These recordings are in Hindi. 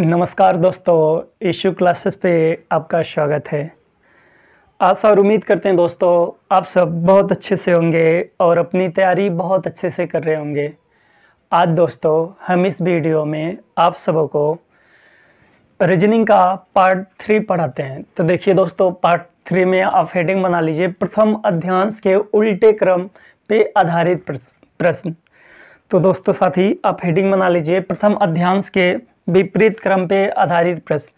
नमस्कार दोस्तों ईशु क्लासेस पे आपका स्वागत है आशा और उम्मीद करते हैं दोस्तों आप सब बहुत अच्छे से होंगे और अपनी तैयारी बहुत अच्छे से कर रहे होंगे आज दोस्तों हम इस वीडियो में आप सबों को रीजनिंग का पार्ट थ्री पढ़ाते हैं तो देखिए दोस्तों पार्ट थ्री में आप हेडिंग बना लीजिए प्रथम अध्यांश के उल्टे क्रम पे आधारित प्रश्न तो दोस्तों साथ ही आप हेडिंग बना लीजिए प्रथम अध्यांश के विपरीत क्रम पे आधारित प्रश्न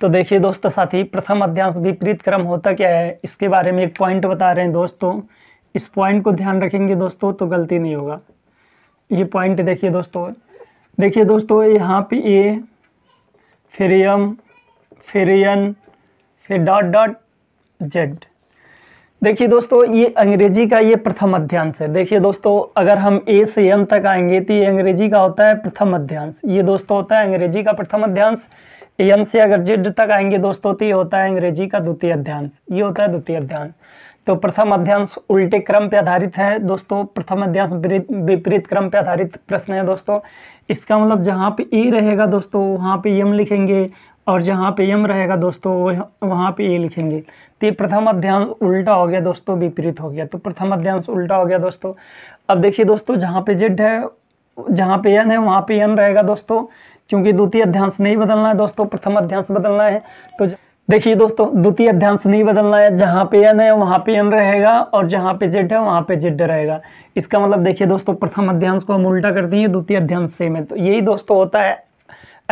तो देखिए दोस्तों साथी प्रथम अध्यांश विपरीत क्रम होता क्या है इसके बारे में एक पॉइंट बता रहे हैं दोस्तों इस पॉइंट को ध्यान रखेंगे दोस्तों तो गलती नहीं होगा ये पॉइंट देखिए दोस्तों देखिए दोस्तों यहाँ पे ए फिर यम फिर यन फिर डॉट डॉट जेड देखिए दोस्तों ये अंग्रेजी का ये प्रथम अध्यांश है देखिए दोस्तों अगर हम ए से एम तक आएंगे तो ये अंग्रेजी का होता है प्रथम अध्यांश ये दोस्तों होता है अंग्रेजी का प्रथम अध्यांश एम से अगर जेड तक आएंगे दोस्तों तो ये होता है अंग्रेजी का द्वितीय अध्यांश ये होता है द्वितीय अध्यांश तो प्रथम अध्यांश उल्टे क्रम पर आधारित है दोस्तों प्रथम अध्यांश विपरीत क्रम पर आधारित प्रश्न है दोस्तों इसका मतलब जहाँ पे ई रहेगा दोस्तों वहाँ पे यम लिखेंगे और जहाँ पे यम रहेगा दोस्तों वहाँ पे ए लिखेंगे तो ये प्रथम अध्यांश उल्टा हो गया दोस्तों विपरीत हो गया तो प्रथम अध्यांश उल्टा हो गया दोस्तों अब देखिए दोस्तों जहाँ पे जेड है जहाँ पे यन है वहाँ पे यन रहेगा दोस्तों क्योंकि द्वितीय अध्यांश नहीं बदलना है दोस्तों प्रथम अध्यांश बदलना है तो देखिए दोस्तों द्वितीय अध्यांश नहीं बदलना है जहाँ पे एन है वहाँ पे एन रहेगा और जहाँ पे जेड है वहाँ पे जेड रहेगा इसका मतलब देखिए दोस्तों प्रथम अध्यांश को हम उल्टा करते हैं द्वितीय अध्यांश सेम है तो यही दोस्तों होता है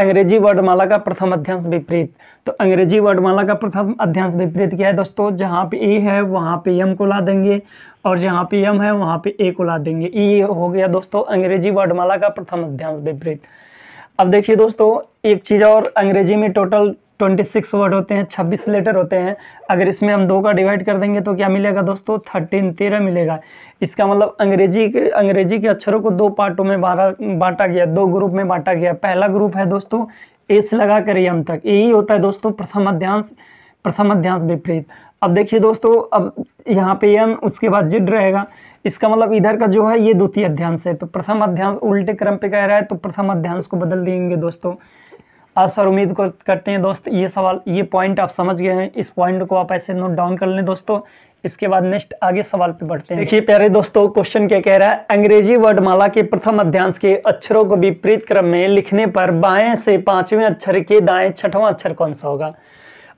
अंग्रेजी वर्डमाला का प्रथम अध्यांश विपरीत तो अंग्रेजी वर्डमाला का प्रथम अध्यांश विपरीत क्या है दोस्तों जहाँ पे ए है वहाँ पे एम को ला देंगे और जहाँ पे एम है वहाँ पे ए को ला देंगे ई हो गया दोस्तों अंग्रेजी वर्डमाला का प्रथम अध्यांश विपरीत अब देखिए दोस्तों एक चीज़ और अंग्रेजी में टोटल ट्वेंटी सिक्स वर्ड होते हैं छब्बीस लेटर होते हैं अगर इसमें हम दो का डिवाइड कर देंगे तो क्या मिलेगा दोस्तों थर्टीन तेरह मिलेगा इसका मतलब अंग्रेजी के अंग्रेजी के अक्षरों को दो पार्टों में बांटा गया दो ग्रुप में बांटा गया पहला ग्रुप है दोस्तों एस लगा कर यम तक यही होता है दोस्तों प्रथम अध्यांश प्रथम अध्यांश विपरीत अब देखिए दोस्तों अब यहाँ पे यम उसके बाद जिड रहेगा इसका मतलब इधर का जो है ये द्वितीय अध्यांश है तो प्रथम अध्यांश उल्टे क्रम पे कह रहा है तो प्रथम अध्यांश को बदल देंगे दोस्तों आशा सर उम्मीद करते हैं दोस्त ये सवाल ये पॉइंट आप समझ गए हैं इस पॉइंट को आप ऐसे नोट डाउन कर लें दोस्तों इसके बाद नेक्स्ट आगे सवाल पे बढ़ते हैं देखिए प्यारे दोस्तों क्वेश्चन क्या कह रहा है अंग्रेजी वर्डमाला के प्रथम अध्यांश के अक्षरों को विपरीत क्रम में लिखने पर बाएं से पांचवें अक्षर के दाएं छठवां अक्षर कौन सा होगा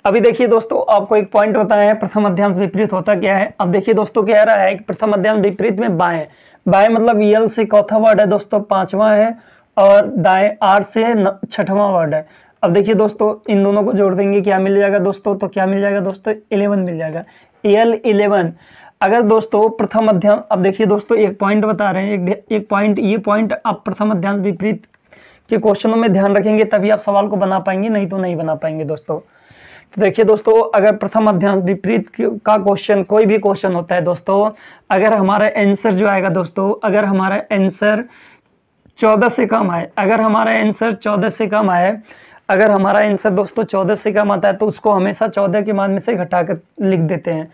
अभी देखिए दोस्तों आपको एक पॉइंट बताया है प्रथम अध्यांश विपरीत होता क्या है अब देखिए दोस्तों कह रहा है कि प्रथम अध्यांश विपरीत में बाएं बाएं मतलब यल से चौथा वर्ड है दोस्तों पांचवा है और दाएं आर से छठवा वर्ड है अब देखिए दोस्तों इन दोनों को जोड़ देंगे क्या मिल जाएगा दोस्तों तो क्या मिल जाएगा दोस्तों इलेवन मिल जाएगा एल इलेवन अगर दोस्तों प्रथम अध्यांश अब देखिए दोस्तों एक पॉइंट बता रहे हैं एक एक पॉइंट ये पॉइंट आप प्रथम अध्यांश विपरीत के क्वेश्चनों में ध्यान रखेंगे तभी आप सवाल को बना पाएंगे नहीं तो नहीं बना पाएंगे दोस्तों तो देखिए दोस्तों अगर प्रथम अध्यांश विपरीत का क्वेश्चन कोई भी क्वेश्चन होता है दोस्तों अगर हमारा आंसर जो आएगा दोस्तों अगर हमारा आंसर चौदह से कम आए अगर हमारा आंसर चौदह से कम आए अगर हमारा आंसर दोस्तों चौदह से कम आता है तो उसको हमेशा चौदह के मान में से घटा कर लिख देते हैं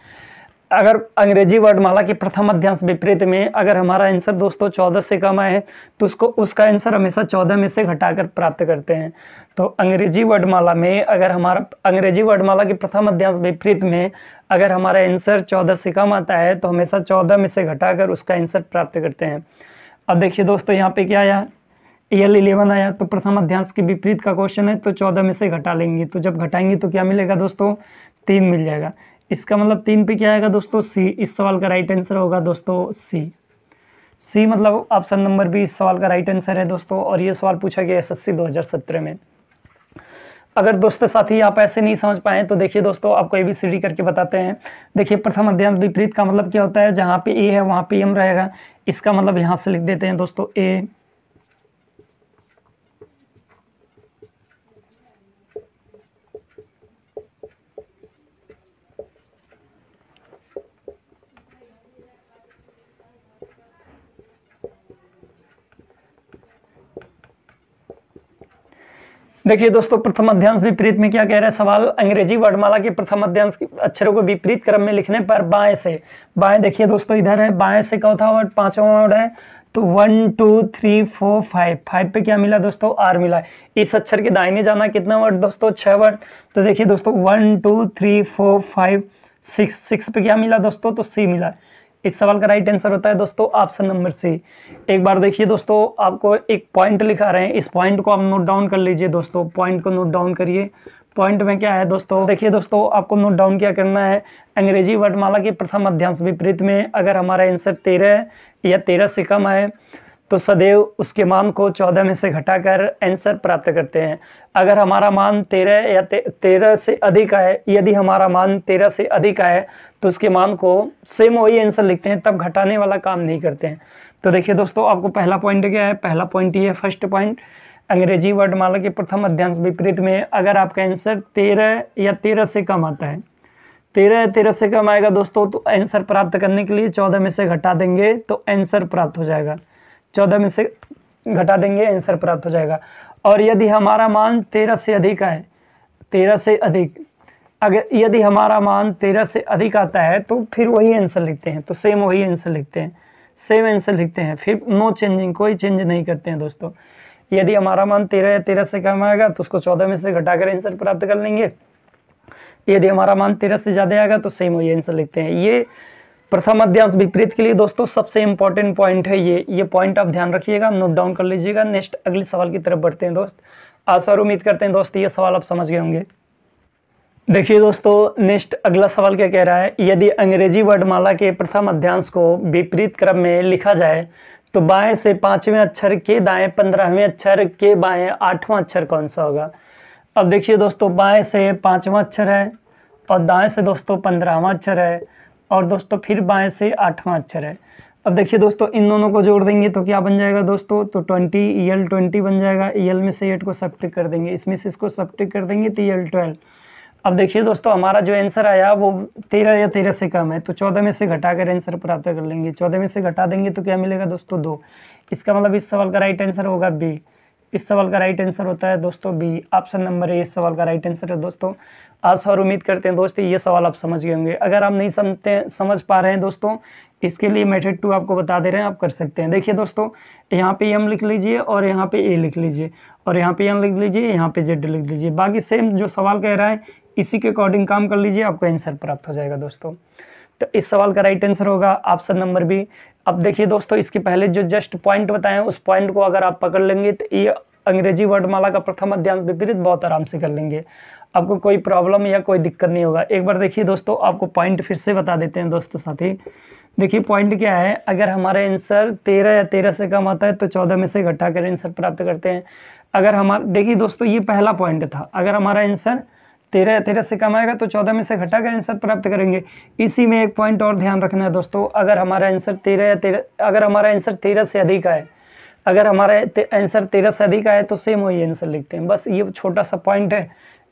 अगर अंग्रेजी वर्डमाला के प्रथम अध्यांश विपरीत में अगर हमारा आंसर दोस्तों चौदह से कम आए तो उसको उसका आंसर हमेशा चौदह में से घटाकर प्राप्त करते हैं तो अंग्रेजी वर्डमाला में अगर हमारा अंग्रेजी वर्डमाला के प्रथम अध्यांश विपरीत में अगर हमारा आंसर चौदह से कम आता है तो हमेशा चौदह में से घटाकर उसका आंसर प्राप्त करते हैं अब देखिए दोस्तों यहाँ पे क्या आया एल इलेवन आया तो प्रथम अध्यांश के विपरीत का क्वेश्चन है तो चौदह में से घटा लेंगे तो जब घटाएंगे तो क्या मिलेगा दोस्तों तीन मिल जाएगा इसका मतलब तीन पे क्या आएगा दोस्तों सी इस सवाल का राइट आंसर होगा दोस्तों सी सी मतलब ऑप्शन नंबर बी इस सवाल का राइट आंसर है दोस्तों और ये सवाल पूछा गया एस 2017 में अगर दोस्तों साथी आप ऐसे नहीं समझ पाए तो देखिए दोस्तों आपको ए बी सी डी करके बताते हैं देखिए प्रथम अध्यांश विपरीत का मतलब क्या होता है जहाँ पे ए है वहाँ पे एम रहेगा इसका मतलब यहाँ से लिख देते हैं दोस्तों ए देखिए दोस्तों प्रथम अध्यांश विपरीत में क्या कह रहे हैं सवाल अंग्रेजी वर्णमाला के प्रथम अध्यांश अक्षरों को विपरीत क्रम में लिखने पर बाएं से बाएं देखिए दोस्तों इधर है बाएं से कौन था वर्ड पांचवा वर्ड है तो one two three four five five पे क्या मिला दोस्तों आर मिला इस अक्षर के दाहिने जाना कितना वर्ड दोस्तों छह वर्ड तो देखिए दोस्तों one two three four five six six पे क्या मिला दोस्तों तो सी मिला इस सवाल का राइट आंसर होता है दोस्तों ऑप्शन नंबर सी एक बार देखिए दोस्तों आपको एक पॉइंट लिखा रहे हैं इस पॉइंट को आप नोट डाउन कर लीजिए दोस्तों पॉइंट को नोट डाउन करिए पॉइंट में क्या है दोस्तों देखिए दोस्तों आपको नोट डाउन क्या करना है अंग्रेजी वर्डमाला के प्रथम अध्यांश विपरीत में अगर हमारा आंसर तेरह या तेरह से कम है तो सदैव उसके मान को चौदह में से घटाकर आंसर प्राप्त करते हैं अगर हमारा मान तेरह या ते, तेरह से अधिक है यदि हमारा मान तेरह से अधिक है तो उसके मान को सेम वही आंसर लिखते हैं तब घटाने वाला काम नहीं करते हैं तो देखिए दोस्तों आपको पहला पॉइंट क्या है पहला पॉइंट ये फर्स्ट पॉइंट अंग्रेजी वर्डमाला के प्रथम अध्यांश विपरीत में अगर आपका आंसर तेरह या तेरह से कम आता है तेरह या तेरह से कम आएगा दोस्तों तो आंसर प्राप्त करने के लिए चौदह में से घटा देंगे तो आंसर प्राप्त हो जाएगा चौदह में से घटा देंगे आंसर प्राप्त हो जाएगा और यदि हमारा मान तेरह से अधिक आए तेरह से अधिक अगर यदि हमारा मान तेरह से अधिक आता है तो फिर वही आंसर लिखते हैं तो सेम वही आंसर लिखते हैं सेम आंसर लिखते हैं फिर नो चेंजिंग कोई चेंज नहीं करते हैं दोस्तों यदि हमारा मान तेरह या तेरह से कम आएगा तो उसको चौदह में से घटाकर आंसर प्राप्त कर लेंगे यदि हमारा मान तेरह से ज़्यादा आएगा तो सेम वही आंसर लिखते हैं ये प्रथम अध्यांश विपरीत के लिए दोस्तों सबसे इंपॉर्टेंट पॉइंट है ये ये पॉइंट आप ध्यान रखिएगा नोट डाउन कर लीजिएगा नेक्स्ट अगले सवाल की तरफ बढ़ते हैं दोस्त आशा और उम्मीद करते हैं दोस्त ये सवाल आप समझ गए होंगे देखिए दोस्तों नेक्स्ट अगला सवाल क्या कह रहा है यदि अंग्रेजी वर्डमाला के प्रथम अध्यांश को विपरीत क्रम में लिखा जाए तो बाएं से पांचवें अक्षर के दाएं पंद्रहवें अक्षर के बाएं आठवां अक्षर कौन सा होगा अब देखिए दोस्तों बाएं से पांचवा अक्षर है और दाएं से दोस्तों पंद्रहवा अक्षर है और दोस्तों फिर बाएं से आठवां अक्षर है अब देखिए दोस्तों इन दोनों को जोड़ देंगे तो क्या बन जाएगा दोस्तों तो ट्वेंटी ई एल ट्वेंटी बन जाएगा ई एल में से एट को सब्ट्रिक कर देंगे इसमें से इसको सब्ट्रिक कर देंगे तो ई एल ट्वेल्व अब देखिए दोस्तों हमारा जो आंसर आया वो तेरह या तेरह से कम है तो चौदह में से घटा कर आंसर प्राप्त कर लेंगे चौदह में से घटा देंगे तो क्या मिलेगा दोस्तों दो इसका मतलब इस सवाल का राइट आंसर होगा बी इस सवाल का राइट आंसर होता है दोस्तों बी ऑप्शन नंबर ए इस सवाल का राइट आंसर है दोस्तों आज और उम्मीद करते हैं दोस्त ये सवाल आप समझ गए होंगे अगर आप नहीं समझते समझ पा रहे हैं दोस्तों इसके लिए मेथड टू आपको बता दे रहे हैं आप कर सकते हैं देखिए दोस्तों यहाँ पे एम लिख लीजिए और यहाँ पे ए लिख लीजिए और यहाँ पे एम लिख लीजिए यहाँ पे जेड लिख लीजिए बाकी सेम जो सवाल कह रहा है इसी के अकॉर्डिंग काम कर लीजिए आपको आंसर प्राप्त हो जाएगा दोस्तों तो इस सवाल का राइट आंसर होगा ऑप्शन नंबर बी अब देखिए दोस्तों इसके पहले जो जस्ट पॉइंट बताएं उस पॉइंट को अगर आप पकड़ लेंगे तो ये अंग्रेजी वर्डमाला का प्रथम अध्याय विपरीत बहुत आराम से कर लेंगे आपको कोई प्रॉब्लम या कोई दिक्कत नहीं होगा एक बार देखिए दोस्तों आपको पॉइंट फिर से बता देते हैं दोस्तों साथी देखिए पॉइंट क्या है अगर हमारा आंसर तेरह या तेरह से कम आता है तो चौदह में से घटा कर आंसर प्राप्त करते हैं अगर हमारा देखिए दोस्तों ये पहला पॉइंट था अगर हमारा आंसर तेरह या तेरह से कम आएगा तो चौदह में से घटा कर आंसर प्राप्त करेंगे इसी में एक पॉइंट और ध्यान रखना है दोस्तों अगर हमारा आंसर तेरह या तेरह अगर हमारा आंसर तेरह से अधिक आए अगर हमारा आंसर तेरह से अधिक आए तो सेम वही आंसर लिखते हैं बस ये छोटा सा पॉइंट है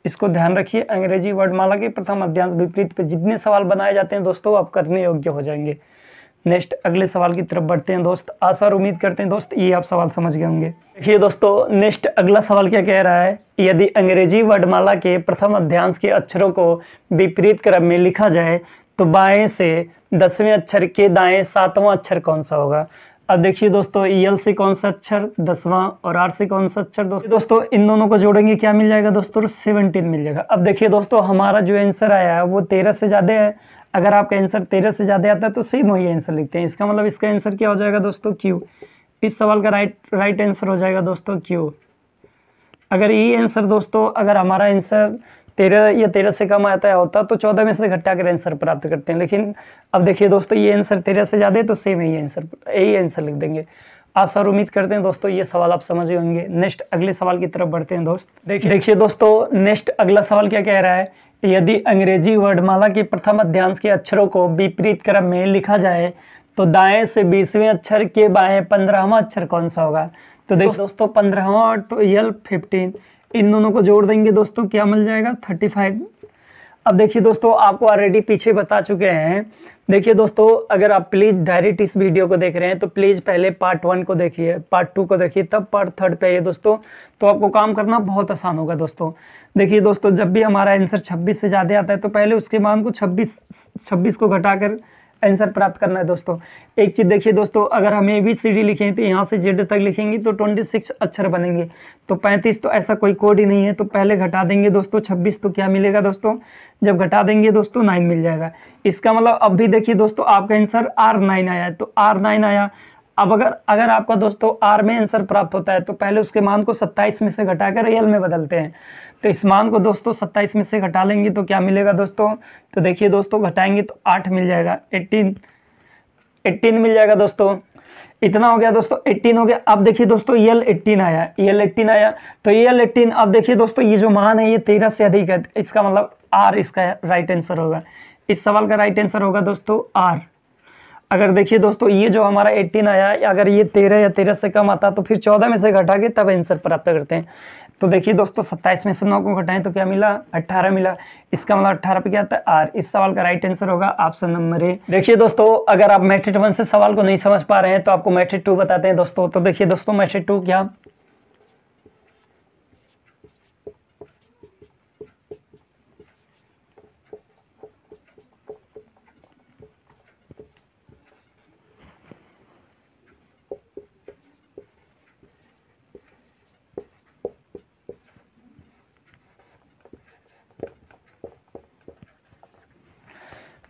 इसको ध्यान रखिए अंग्रेजी वर्डमाला के प्रथम अध्यांश विपरीत पर जितने सवाल बनाए जाते हैं दोस्तों आप करने योग्य हो जाएंगे नेक्स्ट अगले सवाल की तरफ बढ़ते हैं दोस्त आशा और उम्मीद करते हैं दोस्त ये आप सवाल समझ गए होंगे देखिए दोस्तों नेक्स्ट अगला सवाल क्या कह रहा है यदि अंग्रेजी वर्डमाला के प्रथम अध्यांश के अक्षरों को विपरीत क्रम में लिखा जाए तो बाएं से दसवें अक्षर के दाएं सातवां अक्षर कौन सा होगा अब देखिए दोस्तों ई एल से कौन सा अक्षर अच्छा दसवां और आर से कौन सा अक्षर अच्छा दोस्तों दोस्तों इन दोनों को जोड़ेंगे क्या मिल जाएगा दोस्तों सेवनटीन मिल जाएगा अब देखिए दोस्तों हमारा जो आंसर आया है वो तेरह से ज़्यादा है अगर आपका आंसर तेरह से ज़्यादा आता है तो सेम वही आंसर लिखते हैं इसका मतलब इसका आंसर क्या हो जाएगा दोस्तों क्यू इस सवाल का राइट राइट आंसर हो जाएगा दोस्तों क्यू अगर ये आंसर दोस्तों अगर हमारा आंसर तेरह या तेरह से कम आता है तो होता तो चौदह में से घटा कर आंसर प्राप्त करते हैं लेकिन अब देखिए दोस्तों ये आंसर तेरह से ज़्यादा है तो सेम यही आंसर यही आंसर लिख देंगे आशा और उम्मीद करते हैं दोस्तों ये सवाल आप गए होंगे नेक्स्ट अगले सवाल की तरफ बढ़ते हैं दोस्त देखिए देखिए दोस्तों नेक्स्ट अगला सवाल क्या कह रहा है यदि अंग्रेजी वर्डमाला के प्रथम अध्यांश के अक्षरों को विपरीत क्रम में लिखा जाए तो दाएं से बीसवें अक्षर के बाएं पंद्रहवा अक्षर कौन सा होगा तो देखिए दोस्तों पंद्रहवा ट्वेल्व फिफ्टीन इन दोनों को जोड़ देंगे दोस्तों क्या मिल जाएगा थर्टी फाइव अब देखिए दोस्तों आपको ऑलरेडी पीछे बता चुके हैं देखिए दोस्तों अगर आप प्लीज़ डायरेक्ट इस वीडियो को देख रहे हैं तो प्लीज़ पहले पार्ट वन को देखिए पार्ट टू को देखिए तब पार्ट थर्ड पे आइए दोस्तों तो आपको काम करना बहुत आसान होगा दोस्तों देखिए दोस्तों जब भी हमारा आंसर छब्बीस से ज़्यादा आता है तो पहले उसके मान को छब्बीस छब्बीस को घटाकर आंसर प्राप्त करना है दोस्तों एक चीज़ देखिए दोस्तों अगर हम ए बी सी डी लिखें तो यहाँ से जेड तक लिखेंगे तो ट्वेंटी सिक्स अक्षर बनेंगे तो पैंतीस तो ऐसा कोई कोड ही नहीं है तो पहले घटा देंगे दोस्तों छब्बीस तो क्या मिलेगा दोस्तों जब घटा देंगे दोस्तों नाइन मिल जाएगा इसका मतलब अब भी देखिए दोस्तों आपका आंसर आर नाइन आया तो आर नाइन आया अब अगर अगर आपका दोस्तों आर में आंसर प्राप्त होता है तो पहले उसके मान को 27 में से घटाकर रियल में बदलते हैं तो इस मान को दोस्तों 27 में से घटा लेंगे तो क्या मिलेगा दोस्तों तो देखिए दोस्तों घटाएंगे तो 8 मिल जाएगा 18 18 मिल जाएगा दोस्तों इतना हो गया दोस्तों 18 हो गया अब देखिए दोस्तों यल एट्टीन आया यल एट्टीन आया तो यल एट्टीन अब देखिए दोस्तों ये जो मान है ये तेरह से अधिक है इसका मतलब आर इसका राइट आंसर होगा इस सवाल का राइट आंसर होगा दोस्तों आर अगर देखिए दोस्तों ये जो हमारा 18 आया अगर ये 13 या 13 से कम आता तो फिर 14 में से घटा के तब आंसर प्राप्त करते हैं तो देखिए दोस्तों 27 में से 9 को घटाएं तो क्या मिला 18 मिला इसका मतलब 18 पे क्या आता है आर इस सवाल का राइट आंसर होगा ऑप्शन नंबर ए देखिए दोस्तों अगर आप मैट्रिक वन से सवाल को नहीं समझ पा रहे हैं तो आपको मैट्रिक टू बताते हैं दोस्तों तो देखिए दोस्तों मैट्रिक टू क्या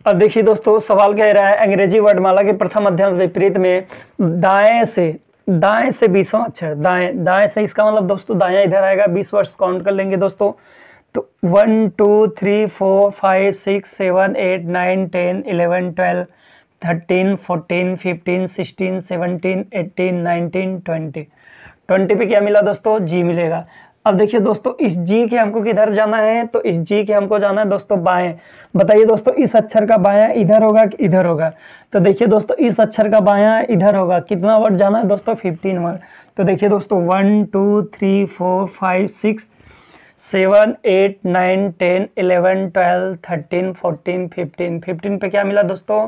अब देखिए दोस्तों सवाल कह रहा है अंग्रेजी वर्डमाला के प्रथम अध्यांश विपरीत में दाएं से दाएं से बीसवा अक्षर अच्छा, दाएं दाएं से इसका मतलब दोस्तों दाया इधर आएगा बीस वर्ष काउंट कर लेंगे दोस्तों तो one two three four five six seven eight nine ten eleven twelve thirteen fourteen fifteen sixteen seventeen eighteen nineteen twenty twenty पे क्या मिला दोस्तों जी मिलेगा अब देखिए दोस्तों इस जी के हमको किधर जाना है तो इस जी के हमको जाना है दोस्तों बाएं बताइए दोस्तों इस अक्षर का बाया इधर होगा कि इधर होगा तो देखिए दोस्तों इस अक्षर का बाया इधर होगा कितना वर्ड जाना है दोस्तों फिफ्टीन वर्ड तो देखिए दोस्तों one two three four five six seven eight nine ten eleven twelve thirteen fourteen fifteen fifteen पे क्या मिला दोस्तों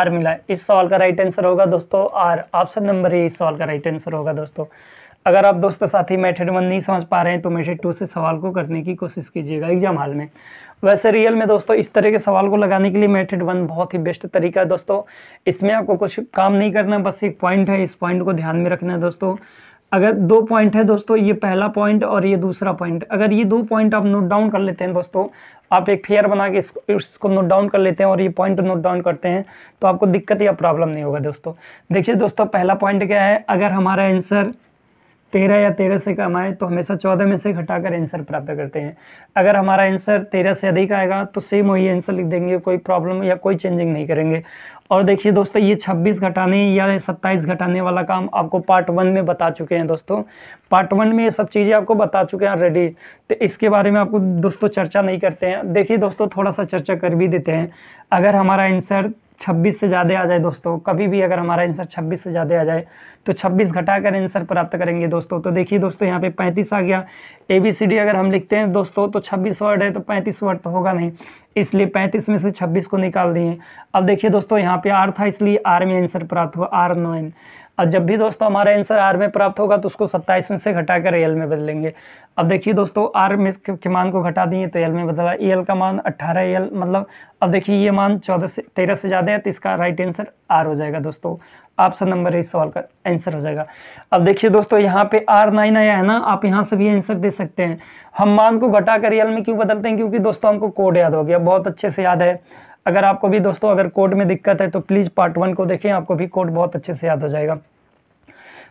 आर मिला इस सवाल का राइट आंसर होगा दोस्तों आर ऑप्शन नंबर ए इस सवाल का राइट आंसर होगा दोस्तों अगर आप दोस्तों साथी मेथड वन नहीं समझ पा रहे हैं तो मेथड टू से सवाल को करने की कोशिश कीजिएगा एग्जाम हाल में वैसे रियल में दोस्तों इस तरह के सवाल को लगाने के लिए मेथड वन बहुत ही बेस्ट तरीका है दोस्तों इसमें आपको कुछ काम नहीं करना बस एक पॉइंट है इस पॉइंट को ध्यान में रखना है दोस्तों अगर दो पॉइंट है दोस्तों ये पहला पॉइंट और ये दूसरा पॉइंट अगर ये दो पॉइंट आप नोट डाउन कर लेते हैं दोस्तों आप एक फेयर बना के इसको इसको नोट डाउन कर लेते हैं और ये पॉइंट नोट डाउन करते हैं तो आपको दिक्कत या प्रॉब्लम नहीं होगा दोस्तों देखिए दोस्तों पहला पॉइंट क्या है अगर हमारा आंसर तेरह या तेरह से कम आए तो हमेशा चौदह में से घटाकर आंसर प्राप्त करते हैं अगर हमारा आंसर तेरह से अधिक आएगा तो सेम वही आंसर लिख देंगे कोई प्रॉब्लम या कोई चेंजिंग नहीं करेंगे और देखिए दोस्तों ये छब्बीस घटाने या सत्ताईस घटाने वाला काम आपको पार्ट वन में बता चुके हैं दोस्तों पार्ट वन में ये सब चीज़ें आपको बता चुके हैं ऑलरेडी तो इसके बारे में आपको दोस्तों चर्चा नहीं करते हैं देखिए दोस्तों थोड़ा सा चर्चा कर भी देते हैं अगर हमारा आंसर 26 से ज़्यादा आ जाए दोस्तों कभी भी अगर हमारा आंसर 26 से ज़्यादा आ जाए तो 26 घटाकर आंसर प्राप्त करेंगे दोस्तों तो देखिए दोस्तों यहाँ पे 35 आ गया ए बी सी डी अगर हम लिखते हैं दोस्तों तो 26 वर्ड है तो 35 वर्ड तो होगा नहीं इसलिए 35 में से 26 को निकाल दिए अब देखिए दोस्तों यहाँ पे आर था इसलिए आर में आंसर प्राप्त हुआ आर नाइन और जब भी दोस्तों हमारा आंसर आर में प्राप्त होगा तो उसको सत्ताईस में से कर एल में बदलेंगे अब देखिए दोस्तों आर में के मान को घटा दिए तो एल में बदला ए e एल का मान अट्ठारह एल मतलब अब देखिए ये मान चौदह से तेरह से ज़्यादा है तो इसका राइट आंसर आर हो जाएगा दोस्तों ऑप्शन नंबर इस सवाल का आंसर हो जाएगा अब देखिए दोस्तों यहाँ पे आर नाइन आया है ना आप यहाँ से भी आंसर दे सकते हैं हम मान को घटा कर एल में क्यों बदलते हैं क्योंकि दोस्तों हमको कोड याद हो गया बहुत अच्छे से याद है अगर आपको भी दोस्तों अगर कोड में दिक्कत है तो प्लीज़ पार्ट वन को देखें आपको भी कोड बहुत अच्छे से याद हो जाएगा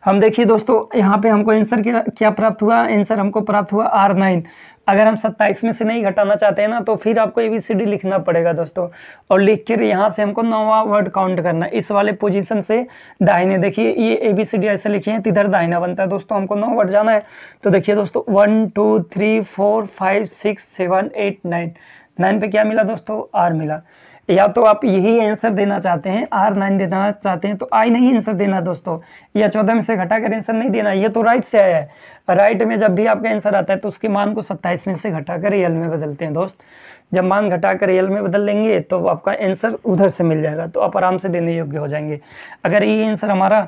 हम देखिए दोस्तों यहाँ पे हमको आंसर क्या क्या प्राप्त हुआ आंसर हमको प्राप्त हुआ आर नाइन अगर हम सत्ताईस में से नहीं घटाना चाहते हैं ना तो फिर आपको ए बी सी डी लिखना पड़ेगा दोस्तों और लिख कर यहाँ से हमको नौवा वर्ड काउंट करना है इस वाले पोजीशन से दाहिने देखिए ये ए बी सी डी ऐसे लिखे हैं तिधर दाहिना बनता है दोस्तों हमको नौ वर्ड जाना है तो देखिए दोस्तों one two three four five six seven eight nine nine पे क्या मिला दोस्तों आर मिला या तो आप यही आंसर देना चाहते हैं आर नाइन देना चाहते हैं तो आई नहीं आंसर देना दोस्तों या चौदह में से घटा कर आंसर नहीं देना ये तो राइट से आया है राइट में जब भी आपका आंसर आता है तो उसके मान को सत्ताईस में से घटा कर रियल में बदलते हैं दोस्त जब मान घटा कर रियल में बदल लेंगे तो आपका आंसर उधर से मिल जाएगा तो आप आराम से देने योग्य हो जाएंगे अगर ये आंसर हमारा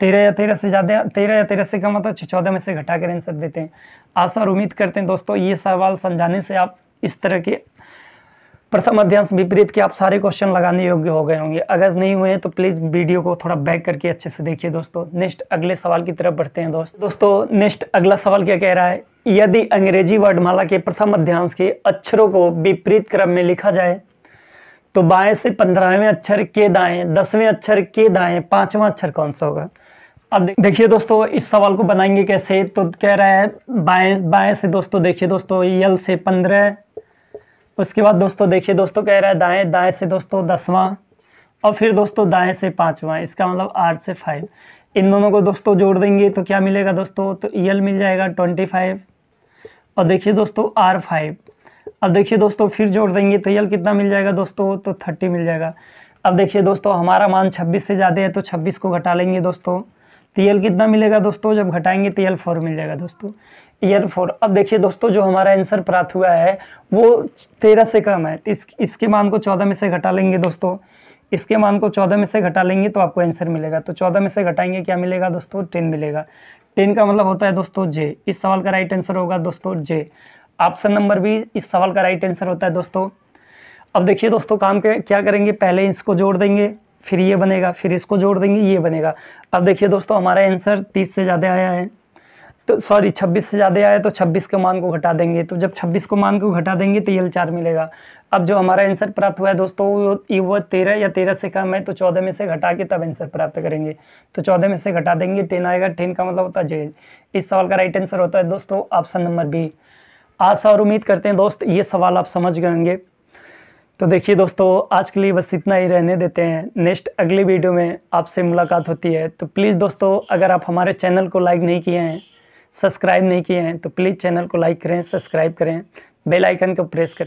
तेरह या तेरह से ज़्यादा तेरह या तेरह से कम होता है तो चौदह में से घटा कर आंसर देते हैं आशा और उम्मीद करते हैं दोस्तों ये सवाल समझाने से आप इस तरह के प्रथम अध्यांश विपरीत के आप सारे क्वेश्चन लगाने योग्य हो गए होंगे अगर नहीं हुए तो प्लीज़ वीडियो को थोड़ा बैक करके अच्छे से देखिए दोस्तों नेक्स्ट अगले सवाल की तरफ बढ़ते हैं दोस्त दोस्तों नेक्स्ट अगला सवाल क्या कह रहा है यदि अंग्रेजी वर्डमाला के प्रथम अध्यांश के अक्षरों को विपरीत क्रम में लिखा जाए तो बाएं से पंद्रहवें अक्षर के दाएं दसवें अक्षर के दाएं पांचवा अक्षर कौन सा होगा अब देखिए दोस्तों इस सवाल को बनाएंगे कैसे तो कह रहा है बाएं बाएं से दोस्तों देखिए दोस्तों यल से पंद्रह उसके बाद दोस्तों देखिए दोस्तों कह रहा है दाएं दाएं से दोस्तों दसवां और फिर दोस्तों दाएं से पाँचवा इसका मतलब आठ से फाइव इन दोनों को दोस्तों जोड़ देंगे तो क्या मिलेगा दोस्तों तो ईयल e मिल जाएगा ट्वेंटी फाइव और देखिए दोस्तों आर फाइव अब देखिए दोस्तों फिर जोड़ देंगे तो यल e कितना मिल जाएगा दोस्तों तो थर्टी मिल जाएगा अब देखिए दोस्तों हमारा मान छब्बीस से ज़्यादा है तो छब्बीस को घटा लेंगे दोस्तों तेल तो e कितना मिलेगा दोस्तों जब घटाएंगे तेल तो फोर मिल जाएगा दोस्तों ईयर फोर अब देखिए दोस्तों जो हमारा आंसर प्राप्त हुआ है वो तेरह से कम है इस इसके मान को चौदह में से घटा लेंगे दोस्तों इसके मान को चौदह में से घटा लेंगे तो आपको आंसर मिलेगा तो चौदह में से घटाएंगे क्या मिलेगा दोस्तों टेन मिलेगा टेन का मतलब होता है दोस्तों जे इस सवाल का राइट आंसर होगा दोस्तों जे ऑप्शन नंबर बी इस सवाल का राइट आंसर होता है दोस्तों अब देखिए दोस्तों काम के क्या करेंगे पहले इसको जोड़ देंगे फिर ये बनेगा फिर इसको जोड़ देंगे ये बनेगा अब देखिए दोस्तों हमारा आंसर तीस से ज़्यादा आया है तो सॉरी 26 से ज़्यादा आया तो 26 के मान को घटा देंगे तो जब 26 को मान को घटा देंगे तो एल चार मिलेगा अब जो हमारा आंसर प्राप्त हुआ है दोस्तों वो वो तेरह या तेरह से कम है तो चौदह में से घटा के तब आंसर प्राप्त करेंगे तो चौदह में से घटा देंगे टेन आएगा टेन का मतलब होता है जेज इस सवाल का राइट आंसर होता है दोस्तों ऑप्शन नंबर बी आशा और उम्मीद करते हैं दोस्त ये सवाल आप समझ गए होंगे तो देखिए दोस्तों आज के लिए बस इतना ही रहने देते हैं नेक्स्ट अगली वीडियो में आपसे मुलाकात होती है तो प्लीज़ दोस्तों अगर आप हमारे चैनल को लाइक नहीं किए हैं सब्सक्राइब नहीं किए हैं तो प्लीज़ चैनल को लाइक करें सब्सक्राइब करें बेल आइकन को प्रेस करें